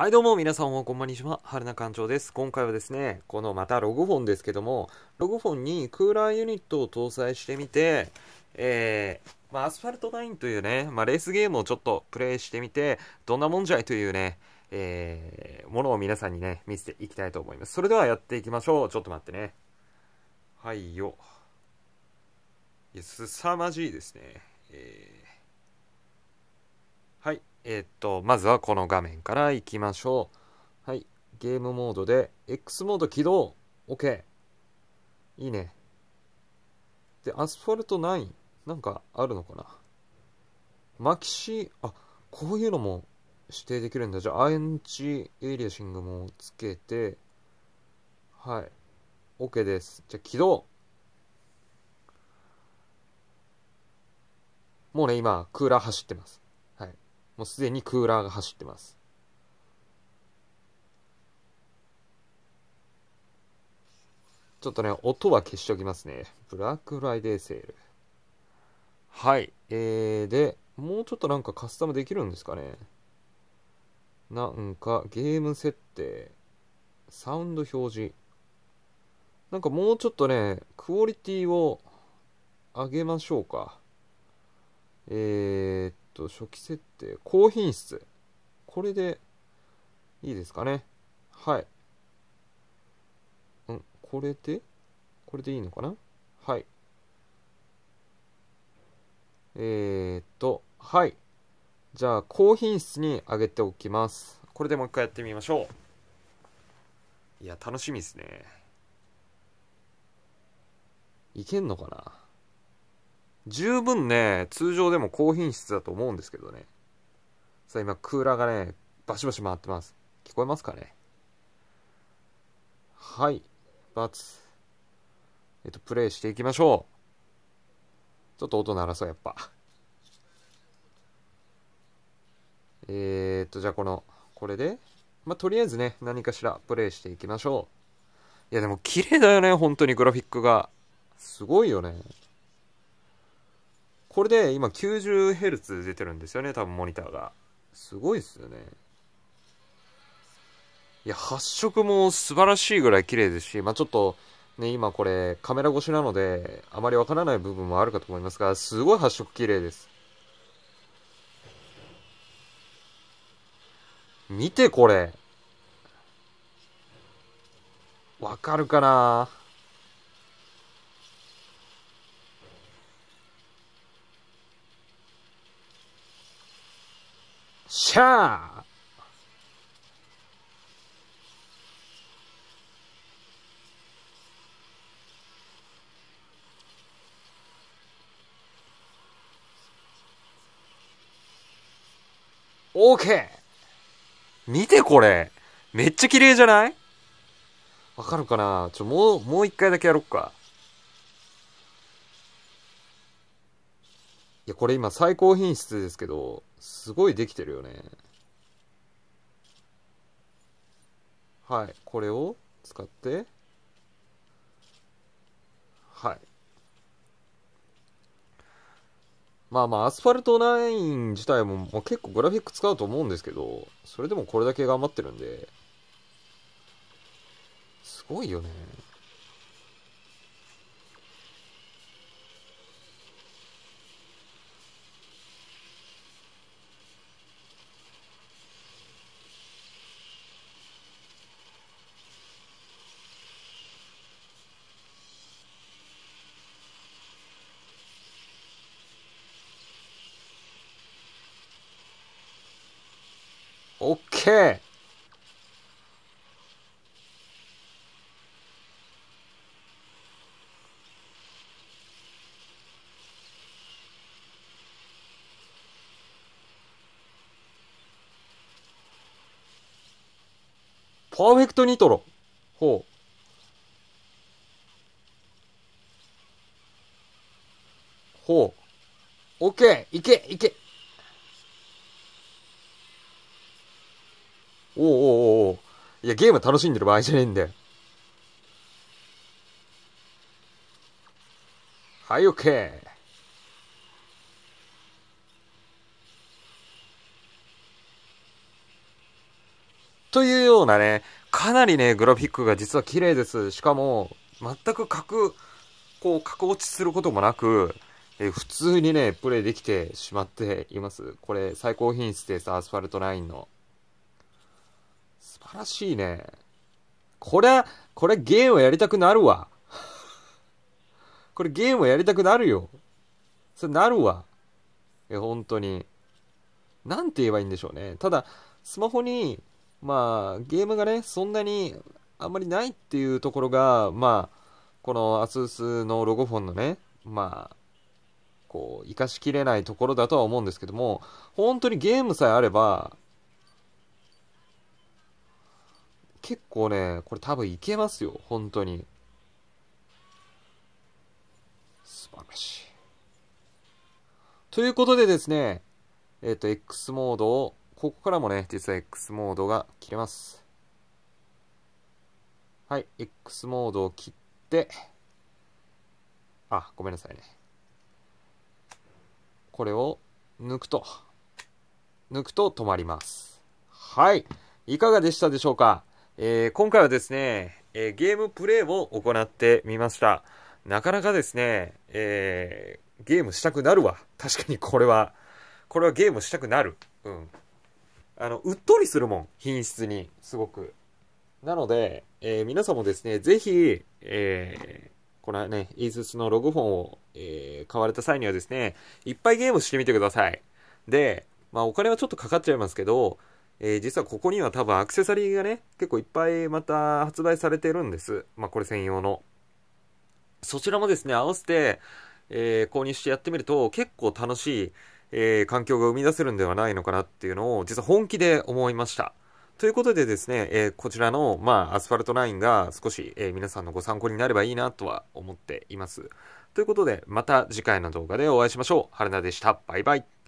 はいどうも皆さんはこんばんにちは、春名館長です。今回はですね、このまたロゴフォンですけども、ロゴフォンにクーラーユニットを搭載してみて、えー、まあ、アスファルト9というね、まあ、レースゲームをちょっとプレイしてみて、どんなもんじゃいというね、えー、ものを皆さんにね、見せていきたいと思います。それではやっていきましょう。ちょっと待ってね。はいよ。いや、すさまじいですね。えーえっと、まずはこの画面からいきましょう。はい。ゲームモードで、X モード起動 !OK! いいね。で、アスファルト9。なんかあるのかなマキシ、あ、こういうのも指定できるんだ。じゃあ、アンチエイリアシングもつけて、はい。OK です。じゃあ、起動もうね、今、クーラー走ってます。もうすでにクーラーが走ってます。ちょっとね、音は消しておきますね。ブラックフライデーセール。はい。えー、で、もうちょっとなんかカスタムできるんですかね。なんか、ゲーム設定、サウンド表示。なんかもうちょっとね、クオリティを上げましょうか。えーっと、初期設定、高品質。これで、いいですかね。はい。うん、これでこれでいいのかなはい。えー、っと、はい。じゃあ、高品質に上げておきます。これでもう一回やってみましょう。いや、楽しみですね。いけんのかな十分ね、通常でも高品質だと思うんですけどね。さあ今、クーラーがね、バシバシ回ってます。聞こえますかねはい。バツ。えっと、プレイしていきましょう。ちょっと音鳴らそう、やっぱ。えー、っと、じゃあこの、これで、まあ、とりあえずね、何かしらプレイしていきましょう。いや、でも綺麗だよね、本当にグラフィックが。すごいよね。これで今 90Hz 出てるんですよね、多分モニターが。すごいっすよね。いや、発色も素晴らしいぐらい綺麗ですし、まあ、ちょっと、ね、今これカメラ越しなので、あまりわからない部分もあるかと思いますが、すごい発色綺麗です。見てこれ。わかるかなシャーオーケー見てこれめっちゃ綺麗じゃないわかるかなちょ、もう、もう一回だけやろっか。いや、これ今最高品質ですけど、すごいできてるよね。はい。これを使って、はい。まあまあ、アスファルト9自体ももう結構グラフィック使うと思うんですけど、それでもこれだけ頑張ってるんで、すごいよね。オッケーパーフェクトニトロ。ほう。ほう。オッケーいけいけおうおうおいや、ゲーム楽しんでる場合じゃねえんだよ。はい、オッケー。というようなね、かなりね、グラフィックが実は綺麗です。しかも、全く角、こう、角落ちすることもなく、え普通にね、プレイできてしまっています。これ、最高品質です、アスファルト9の。晴らしいね。これ、これゲームやりたくなるわ。これゲームやりたくなるよ。それなるわ。え、本当に。なんて言えばいいんでしょうね。ただ、スマホに、まあ、ゲームがね、そんなにあんまりないっていうところが、まあ、この ASUS のロゴフォンのね、まあ、こう、活かしきれないところだとは思うんですけども、本当にゲームさえあれば、結構ね、これ多分いけますよ、本当に。素晴らしい。ということでですね、えっ、ー、と、X モードを、ここからもね、実は X モードが切れます。はい、X モードを切って、あ、ごめんなさいね。これを抜くと、抜くと止まります。はい。いかがでしたでしょうかえー、今回はですね、えー、ゲームプレイを行ってみました。なかなかですね、えー、ゲームしたくなるわ。確かにこれは、これはゲームしたくなる。うん。あの、うっとりするもん。品質に、すごく。なので、えー、皆さんもですね、ぜひ、えー、このね、イースのログフォンを、えー、買われた際にはですね、いっぱいゲームしてみてください。で、まあお金はちょっとかかっちゃいますけど、えー、実はここには多分アクセサリーがね、結構いっぱいまた発売されてるんです。まあ、これ専用の。そちらもですね、合わせて、えー、購入してやってみると結構楽しい、えー、環境が生み出せるんではないのかなっていうのを実は本気で思いました。ということでですね、えこちらの、まあ、アスファルト9が少し、え皆さんのご参考になればいいなとは思っています。ということで、また次回の動画でお会いしましょう。春菜でした。バイバイ。